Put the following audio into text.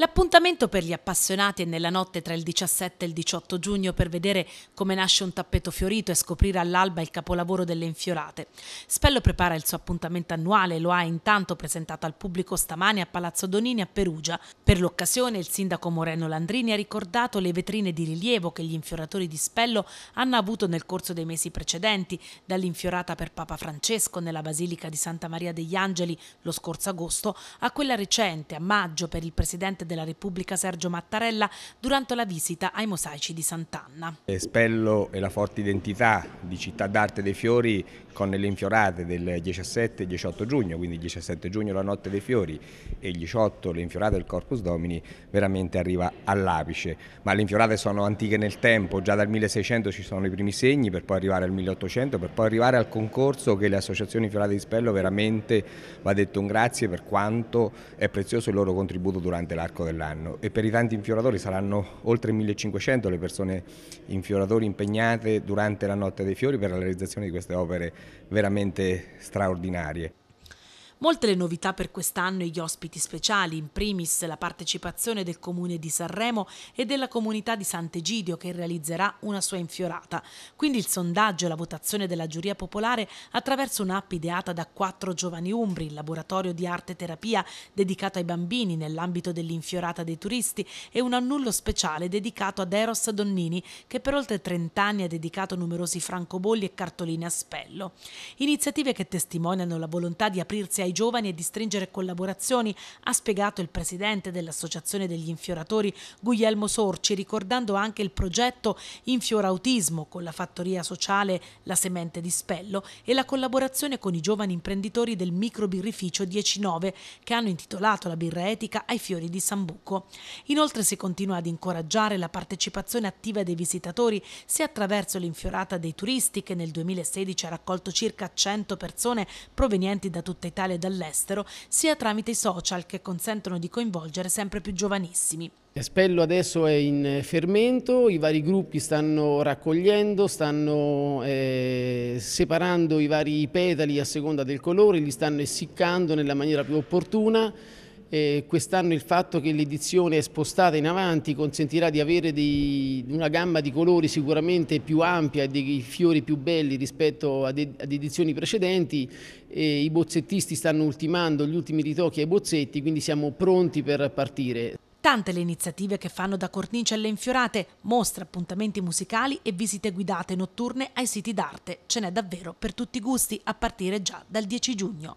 L'appuntamento per gli appassionati è nella notte tra il 17 e il 18 giugno per vedere come nasce un tappeto fiorito e scoprire all'alba il capolavoro delle infiorate. Spello prepara il suo appuntamento annuale e lo ha intanto presentato al pubblico stamane a Palazzo Donini a Perugia. Per l'occasione il sindaco Moreno Landrini ha ricordato le vetrine di rilievo che gli infioratori di Spello hanno avuto nel corso dei mesi precedenti, dall'infiorata per Papa Francesco nella Basilica di Santa Maria degli Angeli lo scorso agosto a quella recente a maggio per il presidente della Repubblica Sergio Mattarella durante la visita ai mosaici di Sant'Anna. Eh, Spello e la forte identità di Città d'Arte dei Fiori con le infiorate del 17 e 18 giugno, quindi il 17 giugno la Notte dei Fiori e il 18 le infiorate del Corpus Domini veramente arriva all'apice, ma le infiorate sono antiche nel tempo, già dal 1600 ci sono i primi segni per poi arrivare al 1800, per poi arrivare al concorso che le associazioni infiorate di Spello veramente va detto un grazie per quanto è prezioso il loro contributo durante l'arco nell'arco dell'anno e per i tanti infioratori saranno oltre 1500 le persone infioratori impegnate durante la notte dei fiori per la realizzazione di queste opere veramente straordinarie. Molte le novità per quest'anno e gli ospiti speciali, in primis la partecipazione del comune di Sanremo e della comunità di Sant'Egidio che realizzerà una sua infiorata. Quindi il sondaggio e la votazione della giuria popolare attraverso un'app ideata da quattro giovani umbri, il laboratorio di arte e terapia dedicato ai bambini nell'ambito dell'infiorata dei turisti e un annullo speciale dedicato ad Eros Donnini che per oltre 30 anni ha dedicato numerosi francobolli e cartoline a spello. Iniziative che testimoniano la volontà di aprirsi ai ai giovani e di stringere collaborazioni, ha spiegato il presidente dell'Associazione degli Infioratori Guglielmo Sorci, ricordando anche il progetto Infiorautismo con la fattoria sociale La Semente di Spello e la collaborazione con i giovani imprenditori del microbirrificio 19 che hanno intitolato la birra etica ai fiori di Sambuco. Inoltre si continua ad incoraggiare la partecipazione attiva dei visitatori sia attraverso l'infiorata dei turisti che nel 2016 ha raccolto circa 100 persone provenienti da tutta Italia dall'estero, sia tramite i social che consentono di coinvolgere sempre più giovanissimi. Espello adesso è in fermento, i vari gruppi stanno raccogliendo, stanno eh, separando i vari petali a seconda del colore, li stanno essiccando nella maniera più opportuna eh, Quest'anno il fatto che l'edizione è spostata in avanti consentirà di avere dei, una gamma di colori sicuramente più ampia e dei fiori più belli rispetto ad, ed, ad edizioni precedenti. Eh, I bozzettisti stanno ultimando gli ultimi ritocchi ai bozzetti, quindi siamo pronti per partire. Tante le iniziative che fanno da cornice alle infiorate, mostre, appuntamenti musicali e visite guidate notturne ai siti d'arte. Ce n'è davvero per tutti i gusti, a partire già dal 10 giugno.